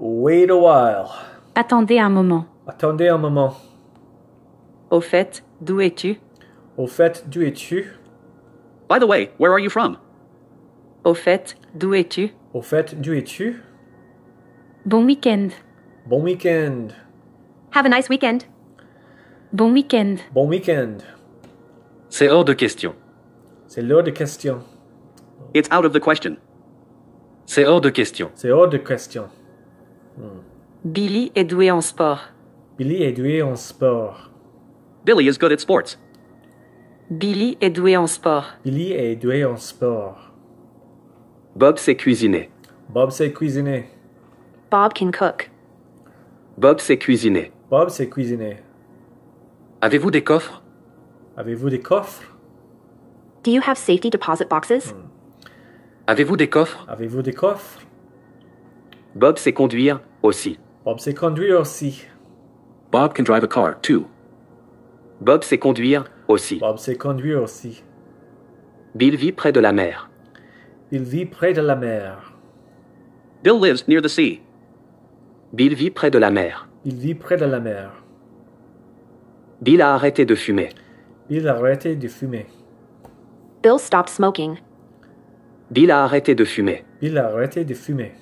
Wait a while. Attendez un moment. Attendez un moment. Au fait, d'où es-tu? Au fait, d'où es-tu? By the way, where are you from? Au fait, d'où es-tu? Au fait, d'où es-tu? Bon week-end. Bon week-end. Have a nice weekend. Bon week-end. Bon week-end. C'est hors de question. C'est hors de question. It's out of the question. C'est hors de question. C'est hors de question. Hmm. Billy est doué en sport. Billy est doué en sport. Billy is good at sports. Billy est doué en sport. Billy est doué en sport. Bob sait cuisiner. Bob sait cuisiner. Bob can cook. Bob sait cuisiner. Bob sait cuisiner. Avez-vous des coffres? Avez-vous des coffres? Do you have safety deposit boxes? Hmm. Avez-vous des coffres? Avez-vous des coffres? Bob sait conduire aussi. Bob sait conduire aussi. Bob can drive a car too. Bob sait conduire aussi. Bob sait conduire aussi. Bill vit près de la mer. Il vit près de la mer. Bill lives near the sea. Bill vit près de la mer. Il vit près de la mer. Bill a arrêté de fumer. Bill a arrêté de fumer. Bill stopped smoking. Bill a arrêté de fumer. Bill a arrêté de fumer.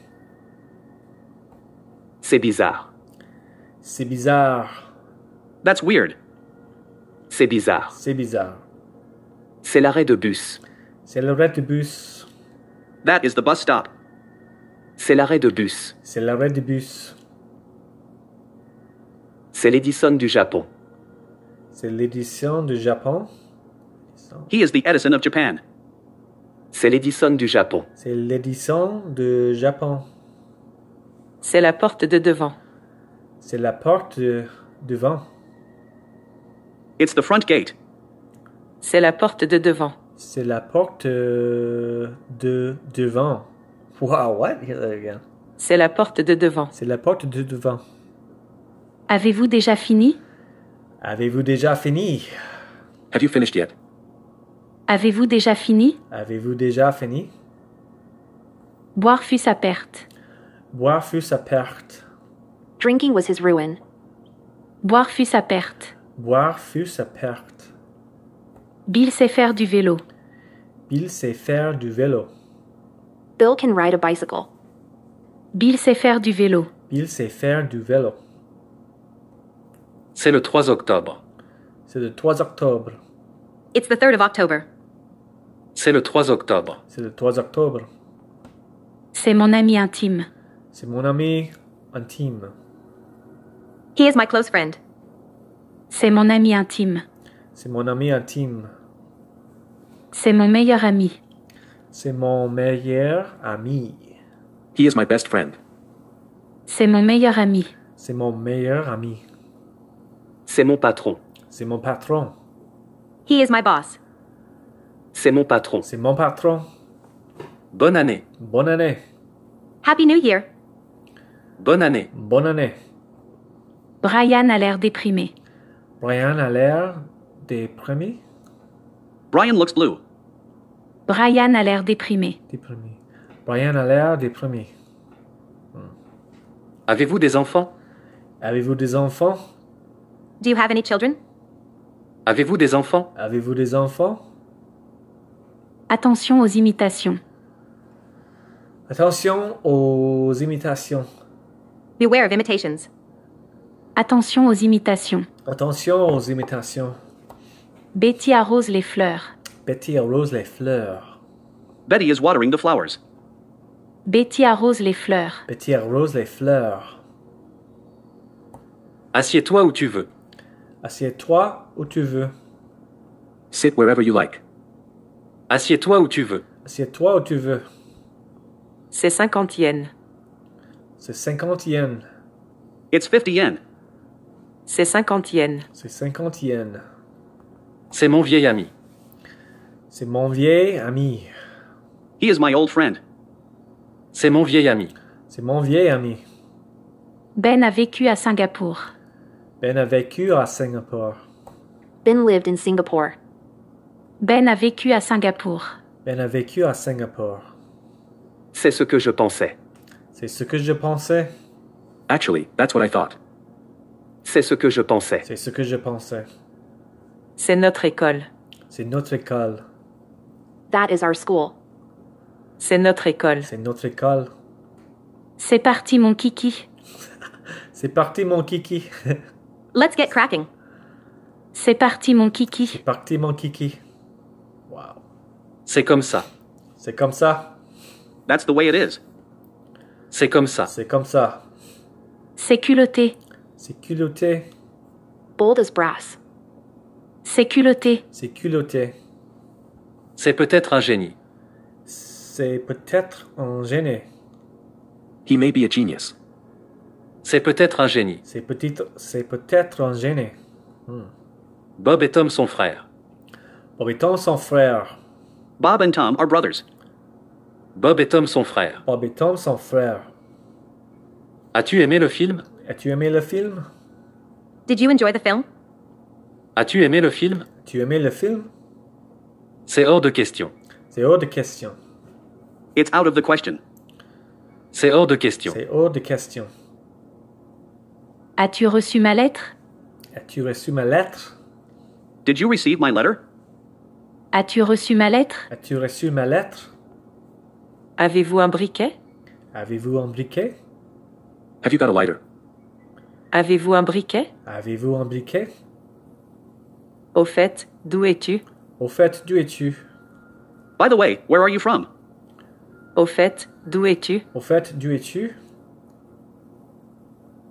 C'est bizarre. C'est bizarre. That's weird. C'est bizarre. C'est bizarre. C'est l'arrêt de bus. C'est l'arrêt de bus. That is the bus stop. C'est l'arrêt de bus. C'est l'arrêt de bus. C'est l'Edison du Japon. C'est l'édition du Japon. He is the Edison of Japan. C'est l'édition du Japon. C'est l'Edison du Japon. C'est la porte de devant. C'est la porte de devant. It's the front gate. C'est la porte de devant. C'est la porte euh, de devant. Wow, what? C'est la porte de devant. C'est la porte de devant. Avez-vous déjà fini? Avez-vous déjà fini? Have you finished yet? Avez-vous déjà fini? Avez-vous déjà fini? Boire fut sa perte. Boire fut sa perte. Drinking was his ruin. Boire fut sa perte. Boire fut sa perte. Bill sait faire du vélo. Bill sait faire du vélo. Bill can ride a bicycle. Bill sait faire du vélo. Bill sait faire du vélo. C'est le 3 octobre. C'est le 3 octobre. It's the 3rd of October. C'est le 3 octobre. C'est le 3 octobre. C'est mon ami intime. C'est mon ami intime. He is my close friend. C'est mon ami intime. C'est mon ami intime. C'est mon meilleur ami. C'est mon meilleur ami. He is my best friend. C'est mon meilleur ami. C'est mon meilleur ami. C'est mon patron. C'est mon patron. He is my boss. C'est mon patron. C'est mon patron. Bonne année. Bonne année. Happy New Year. Bonne année. Bonne année. Brian a l'air déprimé. Brian a l'air déprimé. Brian looks blue. Brian a l'air déprimé. Déprimé. Brian a l'air déprimé. Hmm. Avez-vous des enfants? Avez-vous des enfants? Do you have any children? Avez-vous des enfants? Avez-vous des enfants? Attention aux imitations. Attention aux imitations. Beware of imitations. Attention aux imitations. Attention aux imitations. Betty arrose les fleurs. Betty arrose les fleurs. Betty is watering the flowers. Betty arrose les fleurs. Betty arrose les fleurs. Assieds-toi où tu veux. Assieds-toi où tu veux. Sit wherever you like. Assieds-toi où tu veux. Assieds-toi où tu veux. C'est cinquantième. C'est 50 yens. It's 50 yen. C'est 50 yens. C'est 50 yens. C'est mon vieil ami. C'est mon vieil ami. He is my old friend. C'est mon vieil ami. C'est mon vieil ami. Ben a vécu à Singapour. Ben a vécu à Singapour. Ben lived in Singapore. Ben a vécu à Singapour. Ben a vécu à Singapour. C'est ce que je pensais. C'est ce que je pensais. Actually, that's what I thought. C'est ce que je pensais. C'est ce que je pensais. C'est notre école. C'est notre école. That is our school. C'est notre école. C'est notre école. C'est parti mon kiki. C'est parti mon kiki. Let's get cracking. C'est parti mon kiki. C'est parti mon kiki. Wow. C'est comme ça. C'est comme ça. That's the way it is. C'est comme ça. C'est comme ça. C'est culotté. C'est culotté. Bold as brass. C'est culotté. C'est culotté. C'est peut-être un génie. C'est peut-être un génie. He may be a genius. C'est peut-être un génie. C'est peut-être, un génie. Hmm. Bob et Tom sont frères. Bob et Tom sont frères. Bob and Tom are brothers. Bob et Tom sont frères. Bob et Tom sont frères. As-tu aimé le film? As-tu aimé le film? Did you enjoy the film? As-tu aimé le film? Tu aimé le film? C'est hors de question. C'est hors de question. It's out of the question. C'est hors de question. C'est hors de question. As-tu reçu ma lettre? As-tu reçu ma lettre? Did you receive my letter? As-tu reçu ma lettre? As-tu reçu ma lettre? Avez-vous un briquet Avez-vous un briquet Have you got a lighter Avez-vous un briquet Avez-vous un briquet Au fait, d'où es-tu Au fait, d'où es-tu By the way, where are you from Au fait, d'où es-tu Au fait, d'où es-tu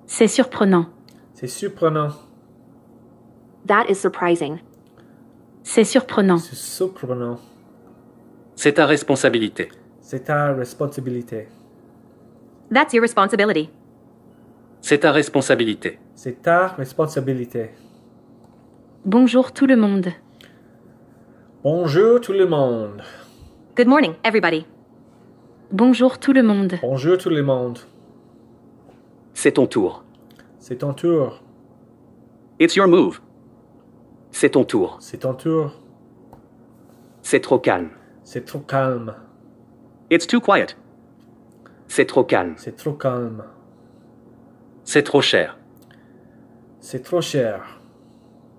C'est surprenant. C'est surprenant. That is surprising. C'est surprenant. C'est surprenant. C'est ta responsabilité. C'est ta responsabilité. That's your responsibility. C'est ta responsabilité. C'est ta responsabilité. Bonjour tout le monde. Bonjour tout le monde. Good morning, everybody. Bonjour tout le monde. Bonjour tout le monde. C'est ton tour. C'est ton tour. It's your move. C'est ton tour. C'est ton tour. C'est trop calme. C'est trop calme. It's too quiet. C'est trop calme. C'est trop calme. C'est trop cher. C'est trop cher.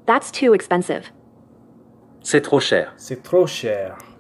That's too expensive. C'est trop cher. C'est trop cher.